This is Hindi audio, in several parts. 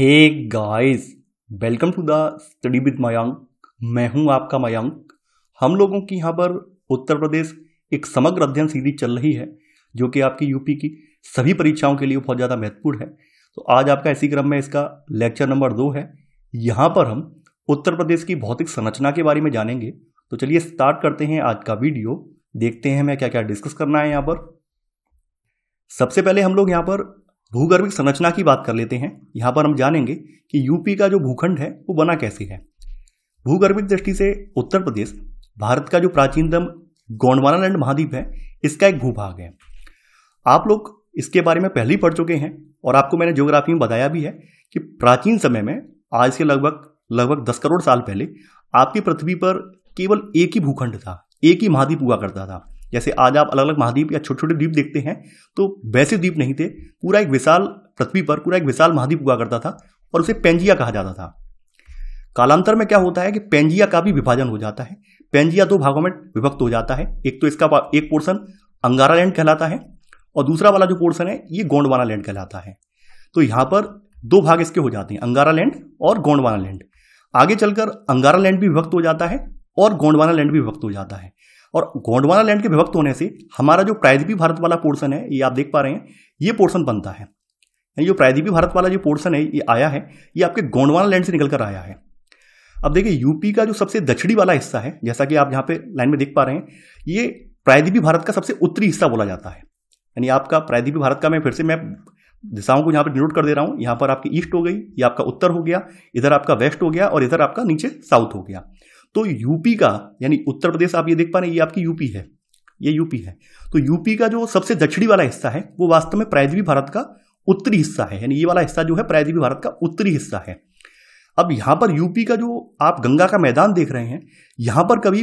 hey guys welcome to the study with Mayank मैं हूं आपका मयंक हम लोगों की यहाँ पर उत्तर प्रदेश एक समग्र अध्ययन सीरीज चल रही है जो कि आपकी यूपी की सभी परीक्षाओं के लिए बहुत ज़्यादा महत्वपूर्ण है तो आज आपका इसी क्रम में इसका लेक्चर नंबर दो है यहां पर हम उत्तर प्रदेश की भौतिक संरचना के बारे में जानेंगे तो चलिए स्टार्ट करते हैं आज का वीडियो देखते हैं मैं क्या क्या डिस्कस करना है यहाँ पर सबसे पहले हम लोग यहाँ पर भूगर्भिक संरचना की बात कर लेते हैं यहाँ पर हम जानेंगे कि यूपी का जो भूखंड है वो बना कैसे है भूगर्भिक दृष्टि से उत्तर प्रदेश भारत का जो प्राचीनतम गौंडवाना लैंड महाद्वीप है इसका एक भूभाग है आप लोग इसके बारे में पहले ही पढ़ चुके हैं और आपको मैंने ज्योग्राफी में बताया भी है कि प्राचीन समय में आज से लगभग लगभग दस करोड़ साल पहले आपकी पृथ्वी पर केवल एक ही भूखंड था एक ही महाद्वीप हुआ करता था जैसे आज आप अलग अलग महाद्वीप या छोटे छोटे द्वीप देखते हैं तो वैसे द्वीप नहीं थे पूरा एक विशाल पृथ्वी पर पूरा एक विशाल महाद्वीप हुआ करता था और उसे पेंजिया कहा जाता था कालांतर में क्या होता है कि पेंजिया का भी विभाजन हो जाता है पेंजिया दो भागों में विभक्त हो जाता है एक तो इसका एक पोर्शन अंगारा लैंड कहलाता है और दूसरा वाला जो पोर्शन है ये गोंडवाना लैंड कहलाता है तो यहाँ पर दो भाग इसके हो जाते हैं अंगारा लैंड और गोंडवाना लैंड आगे चलकर अंगारा लैंड भी विभक्त हो जाता है और गोंडवाना लैंड भी विभक्त हो जाता है और गोंडवाना लैंड के विभक्त होने से हमारा जो प्रायद्वीपी भारत वाला पोर्शन है ये आप देख पा रहे हैं ये पोर्शन बनता है ये जो प्रायद्वीपी भारत वाला जो पोर्शन है ये आया है ये आपके गोंडवाना लैंड से निकल कर आया है अब देखिए यूपी का जो सबसे दक्षिणी वाला हिस्सा है जैसा कि आप यहाँ पे लाइन में देख पा रहे हैं ये प्रायद्वीपी भारत का सबसे उत्तरी हिस्सा बोला जाता है यानी आपका प्रायद्वीपी भारत का मैं फिर से मैं दिशाओं को यहाँ पर डिनोट कर दे रहा हूँ यहाँ पर आपकी ईस्ट हो गई ये आपका उत्तर हो गया इधर आपका वेस्ट हो गया और इधर आपका नीचे साउथ हो गया तो यूपी का यानी उत्तर प्रदेश आप ये देख पा रहे हैं ये आपकी यूपी है ये यूपी है तो यूपी का जो सबसे दक्षिणी वाला हिस्सा है वो वास्तव में प्रायद्वीप भारत का उत्तरी हिस्सा है यानी ये वाला हिस्सा जो है प्रायद्वीप भारत का उत्तरी हिस्सा है अब यहाँ पर यूपी का जो आप गंगा का मैदान देख रहे हैं यहाँ पर कभी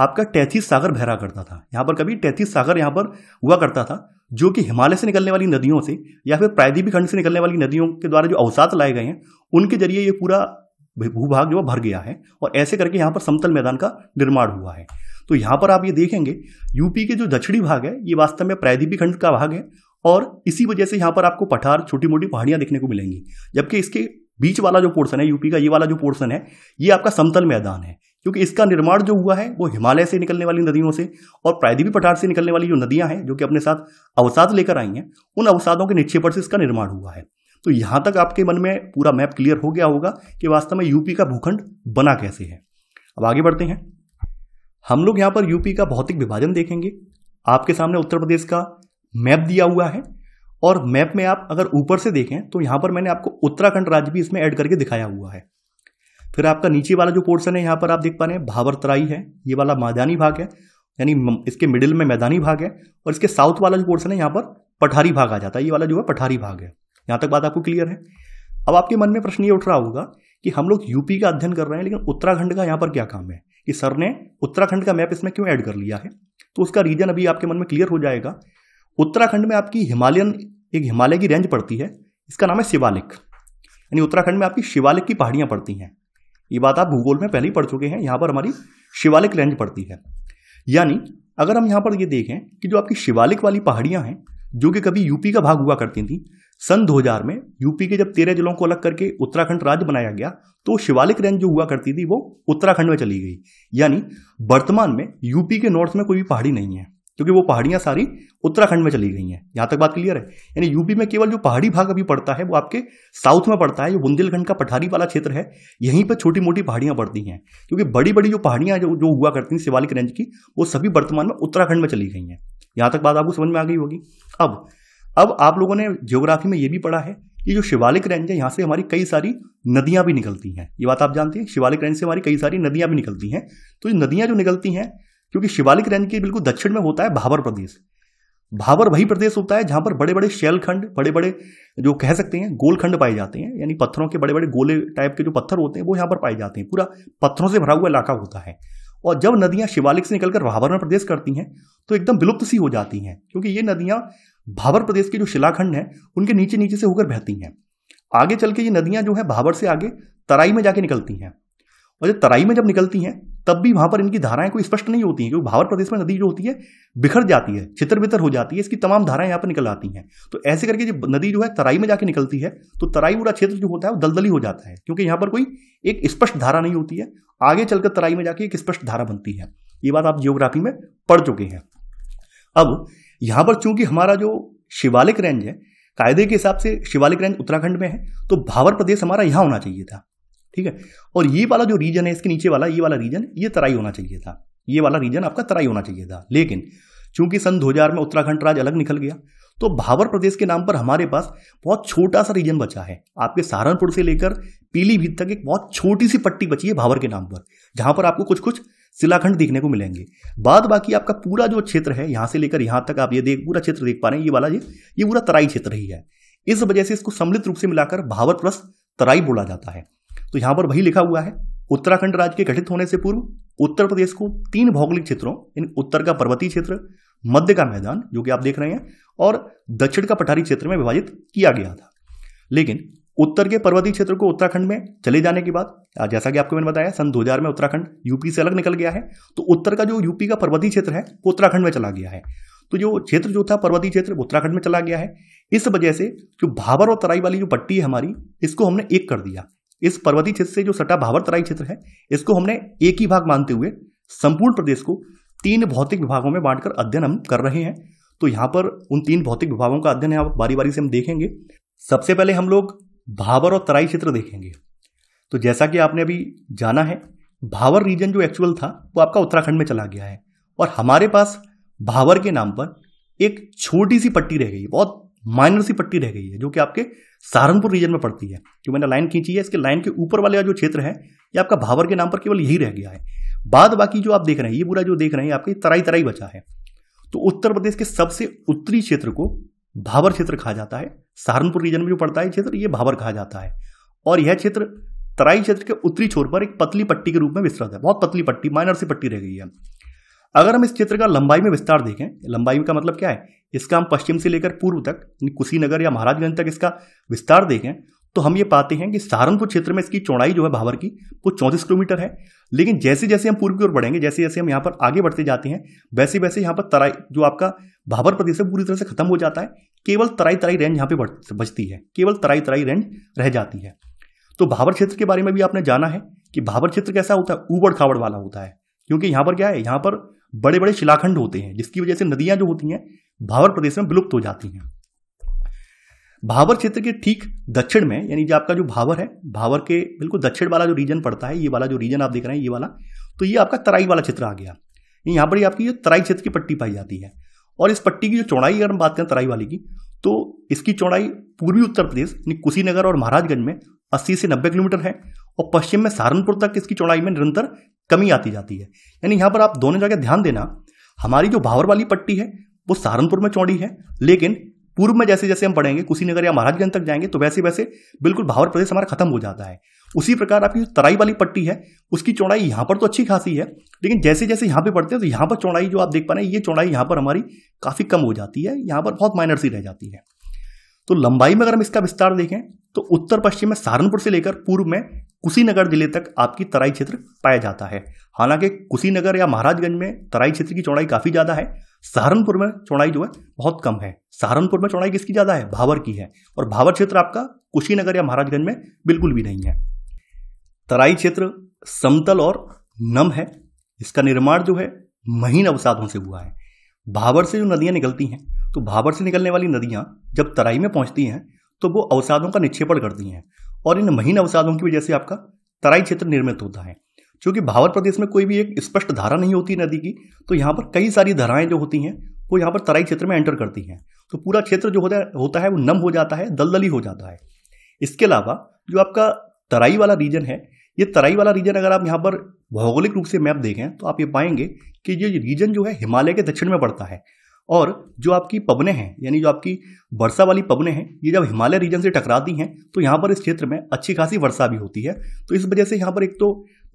आपका टैथिस सागर बहरा करता था यहाँ पर कभी टैथिस सागर यहाँ पर हुआ करता था जो कि हिमालय से निकलने वाली नदियों से या फिर प्रायद्वीपी खंड से निकलने वाली नदियों के द्वारा जो अवसात लाए गए हैं उनके जरिए ये पूरा भूभाग जो भर गया है और ऐसे करके यहाँ पर समतल मैदान का निर्माण हुआ है तो यहाँ पर आप ये देखेंगे यूपी के जो दक्षिणी भाग है ये वास्तव में प्रायद्वीपी खंड का भाग है और इसी वजह से यहाँ पर आपको पठार छोटी मोटी पहाड़ियाँ देखने को मिलेंगी जबकि इसके बीच वाला जो पोर्सन है यूपी का ये वाला जो पोर्सन है ये आपका समतल मैदान है क्योंकि इसका निर्माण जो हुआ है वो हिमालय से निकलने वाली नदियों से और प्रायद्वीपी पठार से निकलने वाली जो नदियां हैं जो कि अपने साथ अवसाद लेकर आई हैं उन अवसादों के निक्षेपण से इसका निर्माण हुआ है तो यहाँ तक आपके मन में पूरा मैप क्लियर हो गया होगा कि वास्तव में यूपी का भूखंड बना कैसे है अब आगे बढ़ते हैं हम लोग यहाँ पर यूपी का भौतिक विभाजन देखेंगे आपके सामने उत्तर प्रदेश का मैप दिया हुआ है और मैप में आप अगर ऊपर से देखें तो यहाँ पर मैंने आपको उत्तराखंड राज्य भी इसमें ऐड करके दिखाया हुआ है फिर आपका नीचे वाला जो पोर्शन है यहाँ पर आप देख पा रहे हैं भावरतराई है ये वाला मैदानी भाग है यानी इसके मिडिल में मैदानी भाग है और इसके साउथ वाला जो पोर्शन है यहाँ पर पठारी भाग आ जाता है ये वाला जो है पठारी भाग है यहाँ तक बात आपको क्लियर है अब आपके मन में प्रश्न ये उठ रहा होगा कि हम लोग यूपी का अध्ययन कर रहे हैं लेकिन उत्तराखंड का यहाँ पर क्या काम है कि सर ने उत्तराखंड का मैप इसमें क्यों ऐड कर लिया है तो उसका रीजन अभी आपके मन में क्लियर हो जाएगा उत्तराखंड में आपकी हिमालयन एक हिमालय की रेंज पड़ती है इसका नाम है शिवालिक यानी उत्तराखंड में आपकी शिवालिक की पहाड़ियाँ पड़ती हैं ये बात आप भूगोल में पहले ही पढ़ चुके हैं यहाँ पर हमारी शिवालिक रेंज पड़ती है यानी अगर हम यहाँ पर ये देखें कि जो आपकी शिवालिक वाली पहाड़ियाँ हैं जो कि कभी यूपी का भाग हुआ करती थी सन 2000 में यूपी के जब तेरह जिलों को अलग करके उत्तराखंड राज्य बनाया गया तो शिवालिक रेंज जो हुआ करती थी वो उत्तराखंड में चली गई यानी वर्तमान में यूपी के नॉर्थ में कोई भी पहाड़ी नहीं है क्योंकि वो पहाड़ियां सारी उत्तराखंड में चली गई हैं यहां तक बात क्लियर है यानी यूपी में केवल जो पहाड़ी भाग अभी पड़ता है वो आपके साउथ में पड़ता है जो बुंदेलखंड का पठारी वाला क्षेत्र है यहीं पर छोटी मोटी पहाड़ियां पड़ती हैं क्योंकि बड़ी बड़ी जो पहाड़ियां जो जो हुआ करती हैं शिवालिक रेंज की वो सभी वर्तमान में उत्तराखंड में चली गई हैं यहां तक बात आपको समझ में आ गई होगी अब अब आप लोगों ने ज्योग्राफी में ये भी पढ़ा है कि जो शिवालिक रेंज है यहाँ से हमारी कई सारी नदियाँ भी निकलती हैं ये बात आप जानते हैं शिवालिक रेंज से हमारी कई सारी नदियाँ भी निकलती हैं तो ये नदियाँ जो निकलती हैं क्योंकि शिवालिक रेंज के बिल्कुल दक्षिण में होता है भावर प्रदेश भावर वही प्रदेश होता है जहाँ पर बड़े बड़े शैलखंड बड़े बड़े जो कह सकते हैं गोलखंड पाए जाते हैं यानी पत्थरों के बड़े बड़े गोले टाइप के जो पत्थर होते हैं वो यहाँ पर पाए जाते हैं पूरा पत्थरों से भरा हुआ इलाका होता है और जब नदियाँ शिवालिक से निकलकर भावर में प्रदेश करती हैं तो एकदम विलुप्त सी हो जाती हैं क्योंकि ये नदियाँ भाबर प्रदेश के जो शिलाखंड है उनके नीचे नीचे से होकर बहती हैं आगे चल के ये नदियाँ जो है भाबर से आगे तराई में जाके निकलती हैं और जब तराई में जब निकलती हैं तब भी वहाँ पर इनकी धाराएं कोई स्पष्ट नहीं होती हैं क्योंकि भावर प्रदेश में नदी जो होती है बिखर जाती है छितर बितर हो जाती है इसकी तमाम धाराएं यहाँ पर निकल आती हैं तो ऐसे करके जब नदी जो है तराई में जाके निकलती है तो तराई पूरा क्षेत्र जो होता है वो दलदली हो जाता है क्योंकि यहाँ पर कोई एक स्पष्ट धारा नहीं होती है आगे चलकर तराई में जाके एक स्पष्ट धारा बनती है ये बात आप जियोग्राफी में पढ़ चुके हैं अब यहाँ पर चूंकि हमारा जो शिवालिक रेंज है कायदे के हिसाब से शिवालिक रेंज उत्तराखंड में है तो भावर प्रदेश हमारा यहाँ होना चाहिए था ठीक है और ये वाला जो रीजन है इसके नीचे वाला ये वाला रीजन ये तराई होना चाहिए था ये वाला रीजन आपका तराई होना चाहिए था लेकिन चूंकि सन 2000 में उत्तराखंड राज्य अलग निकल गया तो भावर प्रदेश के नाम पर हमारे पास बहुत छोटा सा रीजन बचा है आपके सहारनपुर से लेकर पीलीभीत तक एक बहुत छोटी सी पट्टी बची है भावर के नाम पर जहां पर आपको कुछ कुछ शिलाखंड देखने को मिलेंगे बाद बाकी आपका पूरा जो क्षेत्र है यहाँ से लेकर यहाँ तक आप ये देख पूरा क्षेत्र देख पा रहे हैं ये वाला ये ये पूरा तराई क्षेत्र ही है इस वजह से इसको सम्मिलित रूप से मिलाकर भावर प्लस तराई बोला जाता है तो यहाँ पर वही लिखा हुआ है उत्तराखंड राज्य के गठित होने से पूर्व उत्तर प्रदेश को तीन भौगोलिक क्षेत्रों इन उत्तर का पर्वतीय क्षेत्र मध्य का मैदान जो कि आप देख रहे हैं और दक्षिण का पठारी क्षेत्र में विभाजित किया गया था लेकिन उत्तर के पर्वतीय क्षेत्र को उत्तराखंड में चले जाने के बाद जैसा कि आपको मैंने बताया सन 2000 में उत्तराखंड यूपी से अलग निकल गया है तो उत्तर का जो यूपी का पर्वतीय क्षेत्र है वो उत्तराखंड में चला गया है तो जो क्षेत्र जो था पर्वतीय क्षेत्र उत्तराखंड में चला गया है इस वजह से जो भावर और तराई वाली जो पट्टी है हमारी इसको हमने एक कर दिया इस पर्वतीय क्षेत्र से जो सटा भावर तराई क्षेत्र है इसको हमने एक ही भाग मानते हुए संपूर्ण प्रदेश को तीन भौतिक विभागों में बांटकर अध्ययन हम कर रहे हैं तो यहाँ पर उन तीन भौतिक विभागों का अध्ययन बारी बारी से हम देखेंगे सबसे पहले हम लोग भावर और तराई क्षेत्र देखेंगे तो जैसा कि आपने अभी जाना है भावर रीजन जो एक्चुअल था वो आपका उत्तराखंड में चला गया है और हमारे पास भावर के नाम पर एक छोटी सी पट्टी रह गई है बहुत माइनर सी पट्टी रह गई है जो कि आपके सहारनपुर रीजन में पड़ती है जो मैंने लाइन खींची है इसके लाइन के ऊपर वाले जो क्षेत्र है ये आपका भावर के नाम पर केवल यही रह गया है बाद बाकी जो आप देख रहे हैं ये पूरा जो देख रहे हैं आपकी तराई तराई बचा है तो उत्तर प्रदेश के सबसे उत्तरी क्षेत्र को भावर क्षेत्र कहा जाता है सहारनपुर रीजन में जो पड़ता है क्षेत्र ये भाबर कहा जाता है और यह क्षेत्र तराई क्षेत्र के उत्तरी छोर पर एक पतली पट्टी के रूप में विस्तृत है बहुत पतली पट्टी माइनर सी पट्टी रह गई है अगर हम इस क्षेत्र का लंबाई में विस्तार देखें लंबाई का मतलब क्या है इसका हम पश्चिम से लेकर पूर्व तक कुशीनगर या महाराजगंज तक इसका विस्तार देखें तो हम ये पाते हैं कि सहारनपुर क्षेत्र में इसकी चौड़ाई जो है भावर की वो चौंतीस किलोमीटर है लेकिन जैसे जैसे हम पूर्व की ओर बढ़ेंगे जैसे जैसे हम यहाँ पर आगे बढ़ते जाते हैं वैसे वैसे यहाँ पर तराई जो आपका भावर प्रदेश है पूरी तरह से खत्म हो जाता है केवल तराई तराई रेंज यहाँ पे बचती है केवल तराई तराई रेंज रह जाती है तो भावर क्षेत्र के बारे में भी आपने जाना है कि भावर क्षेत्र कैसा होता है ऊबड़ खाबड़ वाला होता है क्योंकि यहाँ पर क्या है यहाँ पर बड़े बड़े शिलाखंड होते हैं जिसकी वजह से नदियाँ जो होती हैं भावर प्रदेश में विलुप्त हो जाती हैं भावर क्षेत्र के ठीक दक्षिण में यानी जो आपका जो भावर है भावर के बिल्कुल दक्षिण वाला जो रीजन पड़ता है ये वाला जो रीजन आप देख रहे हैं ये वाला तो ये आपका तराई वाला क्षेत्र आ गया यहाँ पर ही आपकी ये तराई क्षेत्र की पट्टी पाई जाती है और इस पट्टी की जो चौड़ाई अगर हम बात करें तराई वाली की तो इसकी चौड़ाई पूर्वी उत्तर प्रदेश यानी कुशीनगर और महाराजगंज में 80 से 90 किलोमीटर है और पश्चिम में सहारनपुर तक इसकी चौड़ाई में निरंतर कमी आती जाती है यानी यहाँ पर आप दोनों जगह ध्यान देना हमारी जो भावर वाली पट्टी है वो सहारनपुर में चौड़ी है लेकिन पूर्व में जैसे जैसे हम बढ़ेंगे कुशीनगर या महाराजगंज तक जाएंगे तो वैसे वैसे बिल्कुल भावर प्रदेश हमारा खत्म हो जाता है उसी प्रकार आपकी जो तराई वाली पट्टी है उसकी चौड़ाई यहाँ पर तो अच्छी खासी है लेकिन जैसे जैसे यहाँ पे पड़ते हैं तो यहाँ पर चौड़ाई जो आप देख पा रहे हैं ये चौड़ाई यहाँ पर हमारी काफ़ी कम हो जाती है यहाँ पर बहुत माइनर सी रह जाती है तो लंबाई में अगर हम इसका विस्तार देखें तो उत्तर पश्चिम में सहारनपुर से लेकर पूर्व में कुशीनगर जिले तक आपकी तराई क्षेत्र पाया जाता है हालांकि कुशीनगर या महाराजगंज में तराई क्षेत्र की चौड़ाई काफ़ी ज़्यादा है सहारनपुर में चौड़ाई जो है बहुत कम है सहारनपुर में चौड़ाई किसकी ज़्यादा है भावर की है और भावर क्षेत्र आपका कुशीनगर या महाराजगंज में बिल्कुल भी नहीं है तराई क्षेत्र समतल और नम है इसका निर्माण जो है महीन अवसादों से हुआ है भावर से जो नदियाँ निकलती हैं तो भावर से निकलने वाली नदियाँ जब तराई में पहुँचती हैं तो वो अवसादों का निक्षेपण करती हैं और इन महीन अवसादों की वजह से आपका तराई क्षेत्र निर्मित होता है क्योंकि भावर प्रदेश में कोई भी एक स्पष्ट धारा नहीं होती नदी की तो यहाँ पर कई सारी धाराएं जो होती हैं वो यहाँ पर तराई क्षेत्र में एंटर करती हैं तो पूरा क्षेत्र जो होता है होता है वो नम हो जाता है दलदली हो जाता है इसके अलावा जो आपका तराई वाला रीजन है ये तराई वाला रीजन अगर आप यहाँ पर भौगोलिक रूप से मैप देखें तो आप ये पाएंगे कि ये रीजन जो है हिमालय के दक्षिण में पड़ता है और जो आपकी पबने हैं यानी जो आपकी वर्षा वाली पबने हैं ये जब हिमालय रीजन से टकराती हैं तो यहाँ पर इस क्षेत्र में अच्छी खासी वर्षा भी होती है तो इस वजह से यहाँ पर एक तो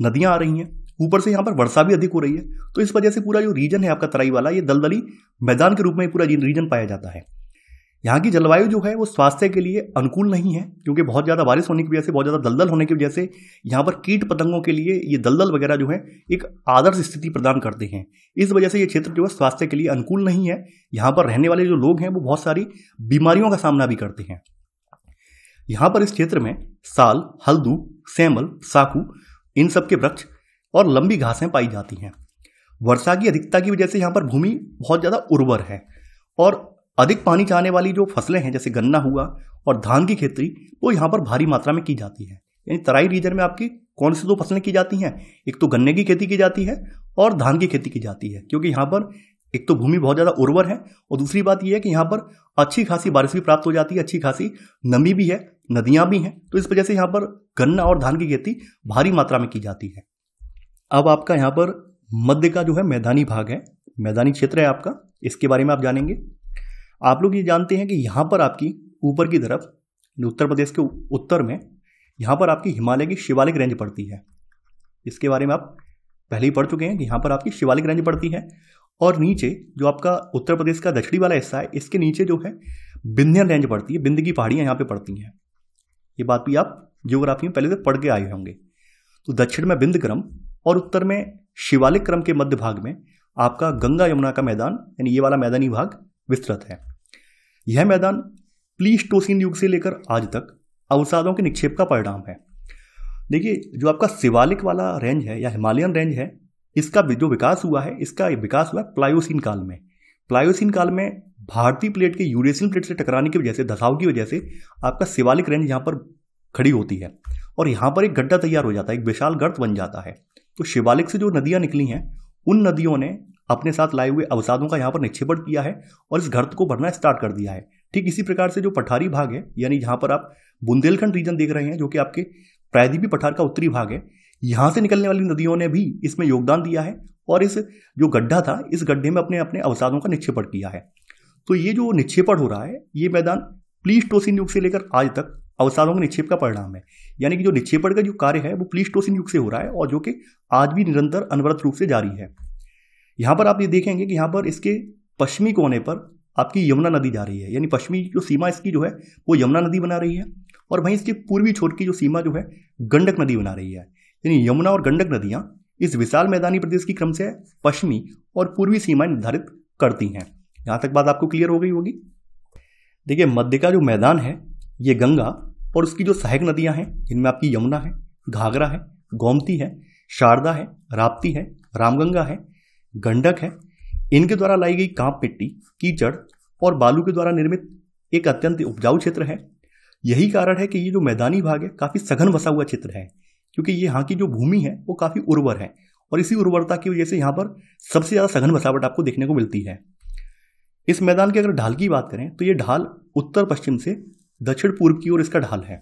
नदियाँ आ रही हैं ऊपर से यहाँ पर वर्षा भी अधिक हो रही है तो इस वजह से पूरा जो रीजन है आपका तराई वाला ये दलदली मैदान के रूप में पूरा रीजन पाया जाता है यहाँ की जलवायु जो है वो स्वास्थ्य के लिए अनुकूल नहीं है क्योंकि बहुत ज़्यादा बारिश होने की वजह से बहुत ज़्यादा दलदल होने की वजह से यहाँ पर कीट पतंगों के लिए ये दलदल वगैरह जो है एक आदर्श स्थिति प्रदान करते हैं इस वजह से ये क्षेत्र जो है स्वास्थ्य के लिए अनुकूल नहीं है यहाँ पर रहने वाले जो लोग हैं वो बहुत सारी बीमारियों का सामना भी करते हैं यहाँ पर इस क्षेत्र में साल हल्दू सेमल साकू इन सब के वृक्ष और लंबी घासें पाई जाती हैं वर्षा की अधिकता की वजह से यहाँ पर भूमि बहुत ज़्यादा उर्वर है और अधिक पानी चाहने वाली जो फसलें हैं जैसे गन्ना हुआ और धान की खेती वो यहाँ पर भारी मात्रा में की जाती है यानी तराई रीजन में आपकी कौन सी दो फसलें की जाती हैं एक तो गन्ने की खेती की जाती है और धान की खेती की जाती है क्योंकि यहाँ पर एक तो भूमि बहुत ज़्यादा उर्वर है और दूसरी बात यह है कि यहाँ पर अच्छी खासी बारिश भी प्राप्त हो जाती है अच्छी खासी नमी भी है नदियाँ भी हैं तो इस वजह से यहाँ पर गन्ना और धान की खेती भारी मात्रा में की जाती है अब आपका यहाँ पर मध्य का जो है मैदानी भाग है मैदानी क्षेत्र है आपका इसके बारे में आप जानेंगे आप लोग ये जानते हैं कि यहाँ पर आपकी ऊपर की तरफ उत्तर प्रदेश के उत्तर में यहाँ पर आपकी हिमालय की शिवालिक रेंज पड़ती है इसके बारे में आप पहले ही पढ़ चुके हैं कि यहाँ पर आपकी शिवालिक रेंज पड़ती है और नीचे जो आपका उत्तर प्रदेश का दक्षिणी वाला हिस्सा है इसके नीचे जो है बिंध्यन रेंज पड़ती है बिंद की पहाड़ियाँ यहाँ पर पड़ती हैं ये बात भी आप जियोग्राफी में पहले से पढ़ के आए होंगे तो दक्षिण में बिंद क्रम और उत्तर में शिवालिक क्रम के मध्य भाग में आपका गंगा यमुना का मैदान यानी ये वाला मैदानी भाग विस्तृत है यह मैदान प्लीस्टोसिन युग से लेकर आज तक अवसादों के निक्षेप का परिणाम है देखिए जो आपका शिवालिक वाला रेंज है या हिमालयन रेंज है इसका जो विकास हुआ है इसका विकास हुआ है प्लायोसिन काल में प्लायोसिन काल में भारतीय प्लेट के यूरेशियन प्लेट से टकराने की वजह से धसाव की वजह से आपका शिवालिक रेंज यहाँ पर खड़ी होती है और यहाँ पर एक गड्ढा तैयार हो जाता है एक विशाल गर्त बन जाता है तो शिवालिक से जो नदियाँ निकली हैं उन नदियों ने अपने साथ लाए हुए अवसादों का यहाँ पर निक्षेपण किया है और इस गर्त को भरना स्टार्ट कर दिया है ठीक इसी प्रकार से जो पठारी भाग है यानी यहाँ पर आप बुंदेलखंड रीजन देख रहे हैं जो कि आपके प्रायद्वीपी पठार का उत्तरी भाग है यहाँ से निकलने वाली नदियों ने भी इसमें योगदान दिया है और इस जो गड्ढा था इस गड्ढे में अपने अपने अवसादों का निक्षेपण किया है तो ये जो निक्षेपण हो रहा है ये मैदान प्लीस्टोसिन युग से लेकर आज तक अवसादों के निक्षेप का परिणाम है यानी कि जो निक्षेपण का जो कार्य है वो प्लीस्टोसिन युग से हो रहा है और जो कि आज भी निरंतर अनवरत रूप से जारी है यहाँ पर आप ये देखेंगे कि यहाँ पर इसके पश्चिमी कोने पर आपकी यमुना नदी जा रही है यानी पश्चिमी जो सीमा इसकी जो है वो यमुना नदी बना रही है और वहीं इसके पूर्वी छोर की जो सीमा जो है गंडक नदी बना रही है यानी यमुना और गंडक नदियाँ इस विशाल मैदानी प्रदेश की क्रम से पश्चिमी और पूर्वी सीमाएं निर्धारित करती हैं यहाँ तक बात आपको क्लियर हो गई होगी देखिए मध्य का जो मैदान है ये गंगा और उसकी जो सहायक नदियाँ हैं जिनमें आपकी यमुना है घाघरा है गोमती है शारदा है राप्ती है रामगंगा है गंडक है इनके द्वारा लाई गई कांप मिट्टी कीचड़ और बालू के द्वारा निर्मित एक अत्यंत उपजाऊ क्षेत्र है यही कारण है कि ये जो मैदानी भाग है काफ़ी सघन बसा हुआ क्षेत्र है क्योंकि ये यहाँ की जो भूमि है वो काफ़ी उर्वर है और इसी उर्वरता की वजह से यहाँ पर सबसे ज़्यादा सघन बसावट आपको देखने को मिलती है इस मैदान की अगर ढाल की बात करें तो ये ढाल उत्तर पश्चिम से दक्षिण पूर्व की ओर इसका ढाल है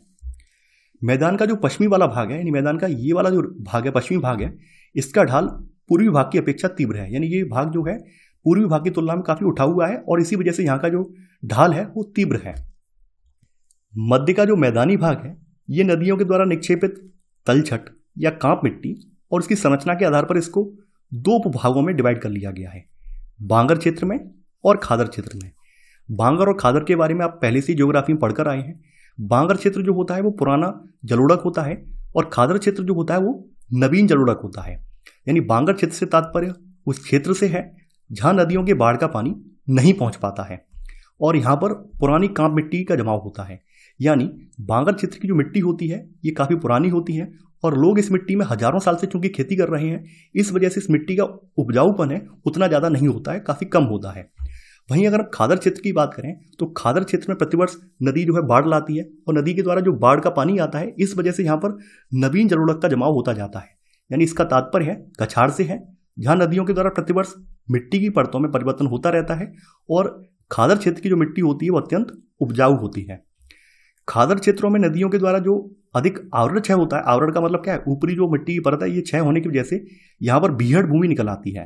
मैदान का जो पश्चिमी वाला भाग है यानी मैदान का ये वाला जो भाग है पश्चिमी भाग है इसका ढाल पूर्वी भाग की अपेक्षा तीव्र है यानी ये भाग जो है पूर्वी भाग की तुलना में काफ़ी उठा हुआ है और इसी वजह से यहाँ का जो ढाल है वो तीव्र है मध्य का जो मैदानी भाग है ये नदियों के द्वारा निक्षेपित तलछट या कांप मिट्टी और इसकी संरचना के आधार पर इसको दो उपभागों में डिवाइड कर लिया गया है बांगर क्षेत्र में और खादर क्षेत्र में बांगर और खादर के बारे में आप पहले से ज्योग्राफी में पढ़कर आए हैं बांगर क्षेत्र जो होता है वो पुराना जलोड़क होता है और खादर क्षेत्र जो होता है वो नवीन जलोड़क होता है यानी बांगर क्षेत्र से तात्पर्य उस क्षेत्र से है जहाँ नदियों के बाढ़ का पानी नहीं पहुँच पाता है और यहाँ पर पुरानी कांप मिट्टी का जमाव होता है यानी बांगर क्षेत्र की जो मिट्टी होती है ये काफ़ी पुरानी होती है और लोग इस मिट्टी में हजारों साल से चूंकि खेती कर रहे हैं इस वजह से इस मिट्टी का उपजाऊपन है उतना ज़्यादा नहीं होता है काफ़ी कम होता है वहीं अगर हम खादर क्षेत्र की बात करें तो खादर क्षेत्र में प्रतिवर्ष नदी जो है बाढ़ लाती है और नदी के द्वारा जो बाढ़ का पानी आता है इस वजह से यहाँ पर नवीन जरूरत का जमाव होता जाता है यानी इसका तात्पर्य है कछाड़ से है जहाँ नदियों के द्वारा प्रतिवर्ष मिट्टी की परतों में परिवर्तन होता रहता है और खादर क्षेत्र की जो मिट्टी होती है वो अत्यंत उपजाऊ होती है खादर क्षेत्रों में नदियों के द्वारा जो अधिक आवरण क्षय होता है आवरण का मतलब क्या है ऊपरी जो मिट्टी की परत है ये क्षय होने की वजह से यहाँ पर बीहड़ भूमि निकल आती है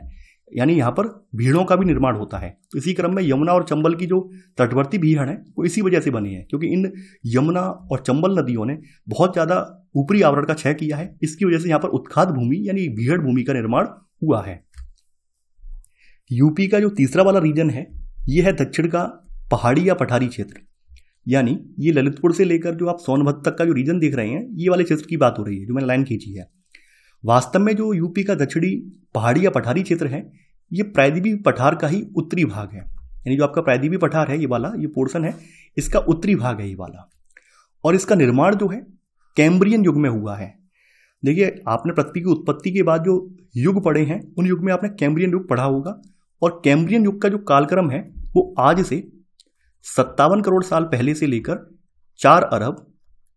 यानी यहाँ पर भीड़ों का भी निर्माण होता है तो इसी क्रम में यमुना और चंबल की जो तटवर्ती भीड़ है वो इसी वजह से बनी है क्योंकि इन यमुना और चंबल नदियों ने बहुत ज़्यादा ऊपरी आवरण का क्षय किया है इसकी वजह से यहाँ पर उत्खात भूमि यानी भीहड़ भूमि का निर्माण हुआ है यूपी का जो तीसरा वाला रीजन है ये है दक्षिण का पहाड़ी या पठारी क्षेत्र यानी ये ललितपुर से लेकर जो आप सोनभद्र तक का जो रीजन देख रहे हैं ये वाले क्षेत्र की बात हो रही है जो मैंने लाइन खींची है वास्तव में जो यूपी का दक्षिणी पहाड़ी या पठारी क्षेत्र है ये प्रायद्वीपी पठार का ही उत्तरी भाग है यानी जो आपका प्रायद्वीपी पठार है ये वाला ये पोर्शन है इसका उत्तरी भाग है ये वाला और इसका निर्माण जो है कैम्ब्रियन युग में हुआ है देखिए आपने पृथ्वी की उत्पत्ति के बाद जो युग पढ़े हैं उन युग में आपने कैम्ब्रियन युग पढ़ा होगा और कैम्ब्रियन युग का जो कालक्रम है वो आज से सत्तावन करोड़ साल पहले से लेकर चार अरब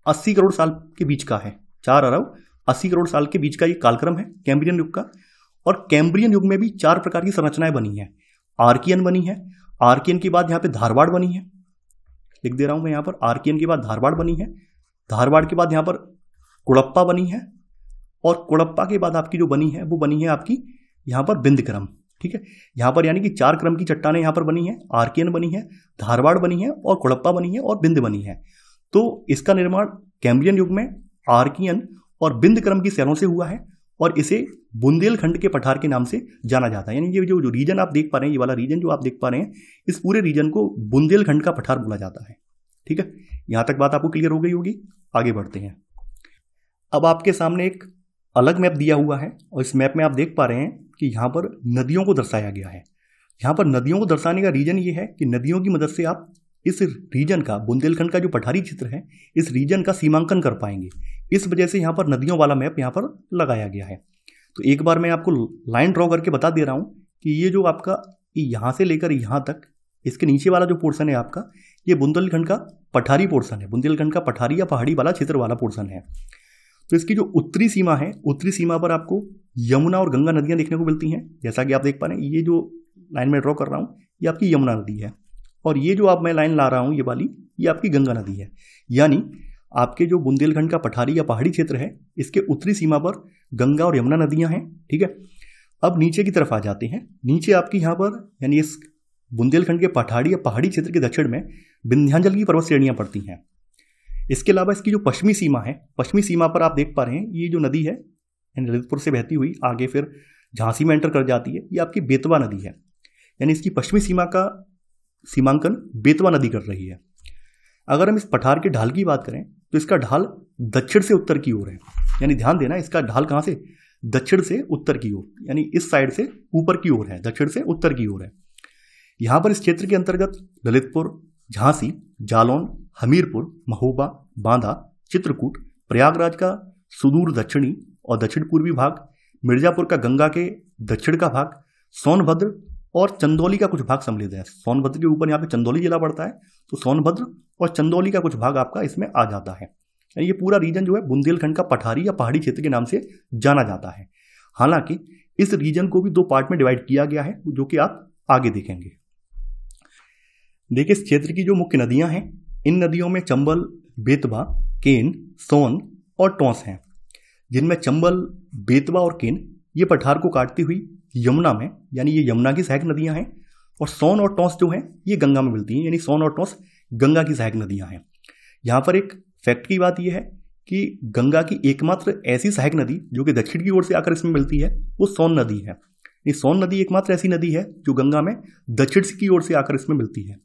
अस्सी करोड़ साल के बीच का है चार अरब अस्सी करोड़ साल के बीच का ये कालक्रम है कैम्ब्रियन युग का और कैम्ब्रियन युग में भी चार प्रकार की संरचनाएं बनी हैं आर्कियन बनी है आर्कियन के बाद यहाँ पे धारवाड़ बनी है लिख दे रहा हूँ मैं यहाँ पर आर्कियन के बाद धारवाड़ बनी है धारवाड़ के बाद यहाँ पर कुड़प्पा बनी है और कुड़प्पा के बाद आपकी जो बनी है वो बनी है आपकी यहाँ पर बिंद क्रम ठीक है यहाँ पर यानी कि चार क्रम की चट्टाने यहाँ पर बनी है आर्कियन बनी है धारवाड़ बनी है और कुड़प्पा बनी है और बिंद बनी है तो इसका निर्माण कैम्ब्रियन युग में आर्कियन और बिंद क्रम की सैरों से हुआ है और इसे बुंदेलखंड के पठार के नाम से जाना जाता है यानी ये जो, जो रीजन आप देख पा रहे हैं ये वाला रीजन जो आप देख पा रहे हैं इस पूरे रीजन को बुंदेलखंड का पठार बोला जाता है ठीक है यहाँ तक बात आपको क्लियर हो गई होगी आगे बढ़ते हैं अब आपके सामने एक अलग मैप दिया हुआ है और इस मैप में आप देख पा रहे हैं कि यहाँ पर नदियों को दर्शाया गया है यहाँ पर नदियों को दर्शाने का रीजन ये है कि नदियों की मदद से आप इस रीजन का बुंदेलखंड का जो पठारी क्षेत्र है इस रीजन का सीमांकन कर पाएंगे इस वजह से यहाँ पर नदियों वाला मैप यहाँ पर लगाया गया है तो एक बार मैं आपको लाइन ड्रॉ करके बता दे रहा हूँ कि ये जो आपका यहाँ से लेकर यहाँ तक इसके नीचे वाला जो पोर्सन है आपका ये बुंदेलखंड का पठारी पोर्सन है बुंदेलखंड का पठारी या पहाड़ी वाला क्षेत्र वाला पोर्सन है तो इसकी जो उत्तरी सीमा है उत्तरी सीमा पर आपको यमुना और गंगा नदियाँ देखने को मिलती हैं जैसा कि आप देख पा रहे हैं ये जो लाइन में ड्रॉ कर रहा हूँ ये आपकी यमुना नदी है और ये जो आप मैं लाइन ला रहा हूँ ये वाली ये आपकी गंगा नदी है यानी आपके जो बुंदेलखंड का पठारी या पहाड़ी क्षेत्र है इसके उत्तरी सीमा पर गंगा और यमुना नदियां हैं ठीक है अब नीचे की तरफ आ जाते हैं नीचे आपकी यहाँ पर यानी इस बुंदेलखंड के पठारी या पहाड़ी क्षेत्र के दक्षिण में विंध्यांजल की पर्वत श्रेणियाँ पड़ती हैं इसके अलावा इसकी जो पश्चिमी सीमा है पश्चिमी सीमा पर आप देख पा रहे हैं ये जो नदी है यानी ललितपुर से बहती हुई आगे फिर झांसी में एंटर कर जाती है ये आपकी बेतवा नदी है यानी इसकी पश्चिमी सीमा का सीमांकन बेतवा नदी कर रही है अगर हम इस पठार के ढाल की बात करें तो इसका ढाल दक्षिण से उत्तर की ओर है यानी ध्यान देना इसका ढाल कहाँ से दक्षिण से उत्तर की ओर यानी इस साइड से ऊपर की ओर है दक्षिण से उत्तर की ओर है यहाँ पर इस क्षेत्र के अंतर्गत ललितपुर झांसी जालौन हमीरपुर महोबा बांदा चित्रकूट प्रयागराज का सुदूर दक्षिणी और दक्षिण पूर्वी भाग मिर्जापुर का गंगा के दक्षिण का भाग सोनभद्र और चंदौली का कुछ भाग सम्मिलित है सोनभद्र के ऊपर यहाँ पे चंदौली जिला पड़ता है तो सोनभद्र और चंदौली का कुछ भाग आपका इसमें आ जाता है यानी ये पूरा रीजन जो है बुंदेलखंड का पठारी या पहाड़ी क्षेत्र के नाम से जाना जाता है हालांकि इस रीजन को भी दो पार्ट में डिवाइड किया गया है जो कि आप आगे देखेंगे देखिए इस क्षेत्र की जो मुख्य नदियां हैं इन नदियों में चंबल बेतवा केन सोन और टोंस हैं जिनमें चंबल बेतवा और केन ये पठार को काटती हुई यमुना में यानी ये यमुना की सहायक नदियाँ हैं और सोन और टोंस जो हैं ये गंगा में मिलती हैं यानी सोन और टोंस गंगा की सहायक नदियाँ हैं यहाँ पर एक फैक्ट की बात यह है कि गंगा की एकमात्र ऐसी सहायक नदी जो कि दक्षिण की ओर से आकर इसमें मिलती है वो सोन नदी है यानी सोन नदी एकमात्र ऐसी नदी है जो गंगा में दक्षिण की ओर से आकर इसमें मिलती है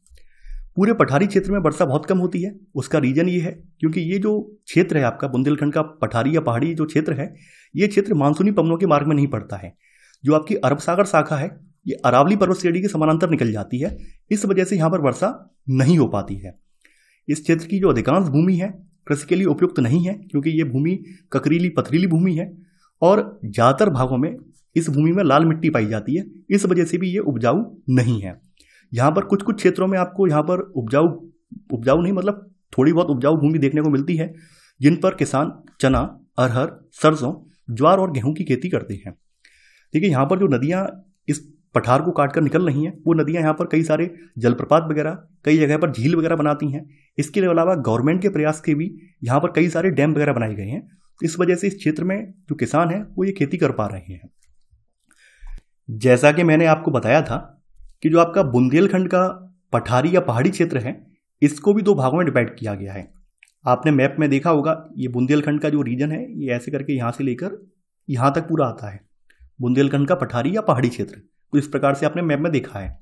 पूरे पठारी क्षेत्र में वर्षा बहुत कम होती है उसका रीजन ये है क्योंकि ये जो क्षेत्र है आपका बुंदेलखंड का पठारी या पहाड़ी जो क्षेत्र है ये क्षेत्र मानसूनी पवनों के मार्ग में नहीं पड़ता है जो आपकी अरब सागर शाखा है ये अरावली पर्वत श्रेणी के समानांतर निकल जाती है इस वजह से यहाँ पर वर्षा नहीं हो पाती है इस क्षेत्र की जो अधिकांश भूमि है कृषि के लिए उपयुक्त नहीं है क्योंकि ये भूमि ककरीली पथरीली भूमि है और ज़्यादातर भागों में इस भूमि में लाल मिट्टी पाई जाती है इस वजह से भी ये उपजाऊ नहीं है यहाँ पर कुछ कुछ क्षेत्रों में आपको यहाँ पर उपजाऊ उपजाऊ नहीं मतलब थोड़ी बहुत उपजाऊ भूमि देखने को मिलती है जिन पर किसान चना अरहर सरसों ज्वार और गेहूं की खेती करते हैं देखिए यहाँ पर जो नदियाँ इस पठार को काट कर निकल रही हैं वो नदियाँ यहाँ पर कई सारे जलप्रपात वगैरह कई जगह पर झील वगैरह बनाती हैं इसके अलावा गवर्नमेंट के प्रयास के भी यहाँ पर कई सारे डैम वगैरह बनाए गए हैं तो इस वजह से इस क्षेत्र में जो किसान हैं वो ये खेती कर पा रहे हैं जैसा कि मैंने आपको बताया था कि जो आपका बुंदेलखंड का पठारी या पहाड़ी क्षेत्र है इसको भी दो भागों में डिवाइड किया गया है आपने मैप में देखा होगा ये बुंदेलखंड का जो रीजन है ये ऐसे करके यहाँ से लेकर यहाँ तक पूरा आता है बुंदेलखंड का पठारी या पहाड़ी क्षेत्र कुछ इस प्रकार से आपने मैप में देखा है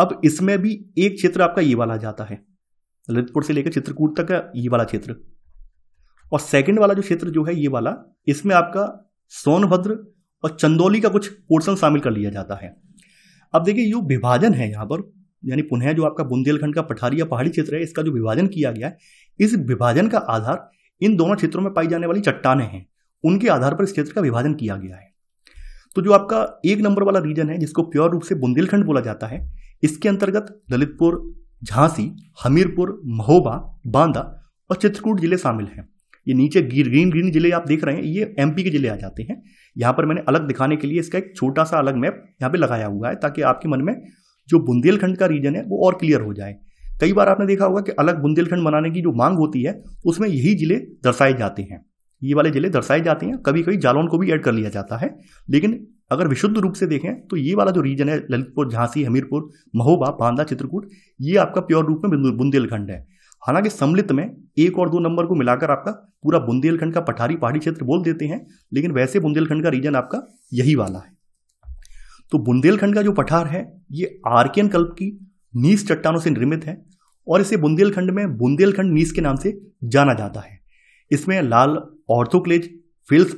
अब इसमें भी एक क्षेत्र आपका ये वाला जाता है ललितपुर से लेकर चित्रकूट तक का ये वाला क्षेत्र और सेकंड वाला जो क्षेत्र जो है ये वाला इसमें आपका सोनभद्र और चंदौली का कुछ पोर्सन शामिल कर लिया जाता है अब देखिए जो विभाजन है यहाँ पर यानी पुनः जो आपका बुंदेलखंड का पठारी या पहाड़ी क्षेत्र है इसका जो विभाजन किया गया है इस विभाजन का आधार इन दोनों क्षेत्रों में पाई जाने वाली चट्टाने हैं उनके आधार पर इस क्षेत्र का विभाजन किया गया है तो जो आपका एक नंबर वाला रीजन है जिसको प्योर रूप से बुंदेलखंड बोला जाता है इसके अंतर्गत ललितपुर झांसी हमीरपुर महोबा बांदा और चित्रकूट जिले शामिल हैं ये नीचे ग्रीन ग्रीन जिले आप देख रहे हैं ये एमपी के जिले आ जाते हैं यहाँ पर मैंने अलग दिखाने के लिए इसका एक छोटा सा अलग मैप यहाँ पे लगाया हुआ है ताकि आपके मन में जो बुंदेलखंड का रीजन है वो और क्लियर हो जाए कई बार आपने देखा होगा कि अलग बुंदेलखंड बनाने की जो मांग होती है उसमें यही जिले दर्शाए जाते हैं ये वाले ज़िले दर्शाए जाते हैं कभी कभी जालौन को भी ऐड कर लिया जाता है लेकिन अगर विशुद्ध रूप से देखें तो ये वाला जो रीजन है ललितपुर झांसी हमीरपुर महोबा बांदा चित्रकूट ये आपका प्योर रूप में बुंदेलखंड है हालांकि सम्मिलित में एक और दो नंबर को मिलाकर आपका पूरा बुंदेलखंड का पठारी पहाड़ी क्षेत्र बोल देते हैं लेकिन वैसे बुंदेलखंड का रीजन आपका यही वाला है तो बुंदेलखंड का जो पठार है ये आर्कियन कल्प की नीस चट्टानों से निर्मित है और इसे बुंदेलखंड में बुंदेलखंड नीस के नाम से जाना जाता है इसमें लाल ऑर्थोक्लेज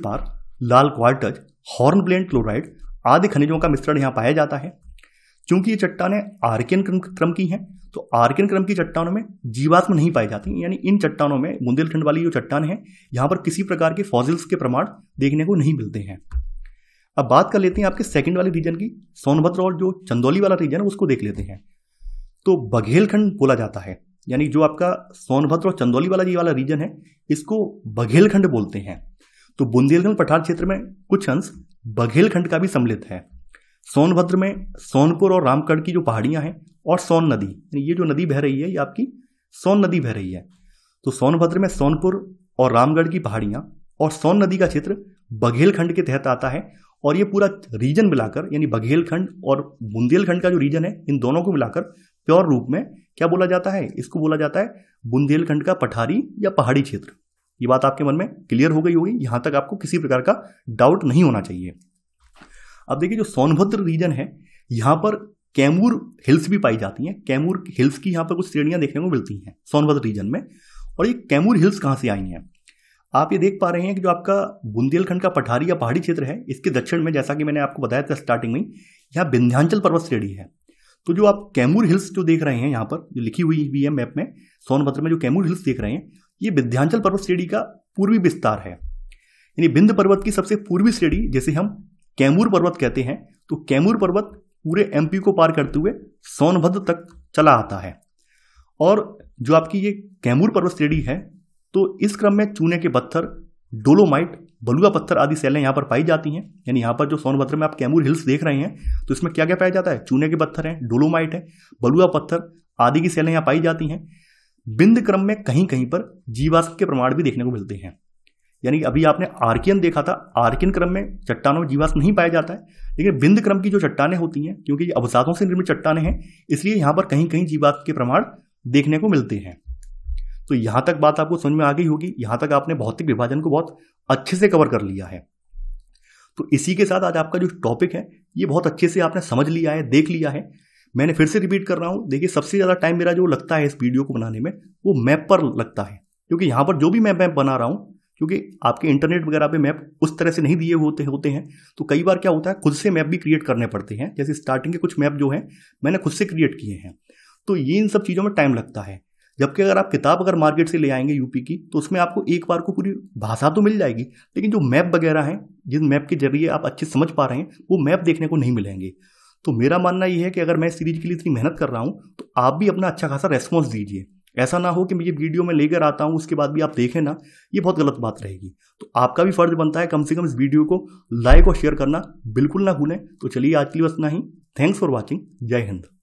पार लाल क्वार्टज हॉर्नब्लेन क्लोराइड आदि खनिजों का मिश्रण यहाँ पाया जाता है चूंकि ये चट्टानें आर्कियन क्रम की हैं तो आर्कियन क्रम की चट्टानों में जीवात्म नहीं पाई जाती यानी इन चट्टानों में बुंदेलखंड वाली जो चट्टान है यहाँ पर किसी प्रकार के फॉजिल्स के प्रमाण देखने को नहीं मिलते हैं अब बात कर लेते हैं आपके सेकंड वाले रीजन की सोनभद्र और जो चंदौली वाला रीजन है उसको देख लेते हैं तो बघेलखंड बोला जाता है यानी जो आपका सोनभद्र और चंदौली वाला ये वाला रीजन है इसको बघेलखंड बोलते हैं तो बुंदेलखंड पठार क्षेत्र में कुछ अंश बघेलखंड का भी सम्मिलित है सोनभद्र में सोनपुर और रामगढ़ की जो पहाड़ियां हैं और सोन नदी यानी ये जो नदी बह रही है ये आपकी सोन नदी बह रही है तो सोनभद्र में सोनपुर और रामगढ़ की पहाड़ियां और सोन नदी का क्षेत्र बघेलखंड के तहत आता है और ये पूरा रीजन मिलाकर यानी बघेलखंड और बुंदेलखंड का जो रीजन है इन दोनों को मिलाकर प्योर रूप में क्या बोला जाता है इसको बोला जाता है बुंदेलखंड का पठारी या पहाड़ी क्षेत्र ये बात आपके मन में क्लियर हो गई होगी यहाँ तक आपको किसी प्रकार का डाउट नहीं होना चाहिए अब देखिए जो सोनभद्र रीजन है यहाँ पर कैमूर हिल्स भी पाई जाती हैं कैमूर हिल्स की यहाँ पर कुछ श्रेणियाँ देखने को मिलती हैं सोनभद्र रीजन में और ये कैमूर हिल्स कहाँ से आई हैं आप ये देख पा रहे हैं कि जो आपका बुंदेलखंड का पठारी या पहाड़ी क्षेत्र है इसके दक्षिण में जैसा कि मैंने आपको बताया था स्टार्टिंग में यहाँ विंध्यांचल पर्वत श्रेणी है तो जो आप कैमूर हिल्स जो देख रहे हैं यहाँ पर जो लिखी हुई भी है मैप में सोनभद्र में जो कैमूर हिल्स देख रहे हैं ये विध्यांचल पर्वत श्रेणी का पूर्वी विस्तार है यानी बिंद पर्वत की सबसे पूर्वी श्रेणी जैसे हम कैमूर पर्वत कहते हैं तो कैमूर पर्वत पूरे एमपी को पार करते हुए सोनभद्र तक चला आता है और जो आपकी ये कैमूर पर्वत श्रेणी है तो इस क्रम में चूने के पत्थर डोलोमाइट बलुआ पत्थर आदि सेलें यहाँ पर पाई जाती हैं यानी यहाँ पर जो सोनभद्र में आप कैमूर हिल्स देख रहे हैं तो इसमें क्या क्या पाया जाता है चूने के पत्थर हैं डोलोमाइट है बलुआ पत्थर आदि की सेलें यहाँ पाई जाती हैं बिंद क्रम में कहीं कहीं पर जीवाश्म के प्रमाण भी देखने को मिलते हैं यानी अभी आपने आर्कियन देखा था आर्कियन क्रम में चट्टानों में जीवाश्म नहीं पाया जाता है लेकिन बिंद क्रम की जो चट्टानें होती हैं क्योंकि ये अवसादों से निर्मित चट्टानें हैं इसलिए यहाँ पर कहीं कहीं जीवाश्म के प्रमाण देखने को मिलते हैं तो यहाँ तक बात आपको समझ में आ गई होगी यहाँ तक आपने भौतिक विभाजन को बहुत अच्छे से कवर कर लिया है तो इसी के साथ आज आपका जो टॉपिक है ये बहुत अच्छे से आपने समझ लिया है देख लिया है मैंने फिर से रिपीट कर रहा हूँ देखिए सबसे ज़्यादा टाइम मेरा जो लगता है इस वीडियो को बनाने में वो मैप पर लगता है क्योंकि यहाँ पर जो भी मैं मैप बना रहा हूँ क्योंकि आपके इंटरनेट वगैरह पे मैप उस तरह से नहीं दिए होते होते हैं तो कई बार क्या होता है खुद से मैप भी क्रिएट करने पड़ते हैं जैसे स्टार्टिंग के कुछ मैप जो हैं मैंने खुद से क्रिएट किए हैं तो ये इन सब चीज़ों में टाइम लगता है जबकि अगर आप किताब अगर मार्केट से ले आएंगे यूपी की तो उसमें आपको एक बार को पूरी भाषा तो मिल जाएगी लेकिन जो मैप वगैरह हैं जिन मैप के जरिए आप अच्छे समझ पा रहे हैं वो मैप देखने को नहीं मिलेंगे तो मेरा मानना यह है कि अगर मैं सीरीज के लिए इतनी मेहनत कर रहा हूँ तो आप भी अपना अच्छा खासा रेस्पॉन्स दीजिए ऐसा ना हो कि मैं ये वीडियो में लेकर आता हूँ उसके बाद भी आप देखें ना ये बहुत गलत बात रहेगी तो आपका भी फर्ज बनता है कम से कम इस वीडियो को लाइक और शेयर करना बिल्कुल ना भूलें तो चलिए आज के लिए बस इतना ही थैंक्स फॉर वॉचिंग जय हिंद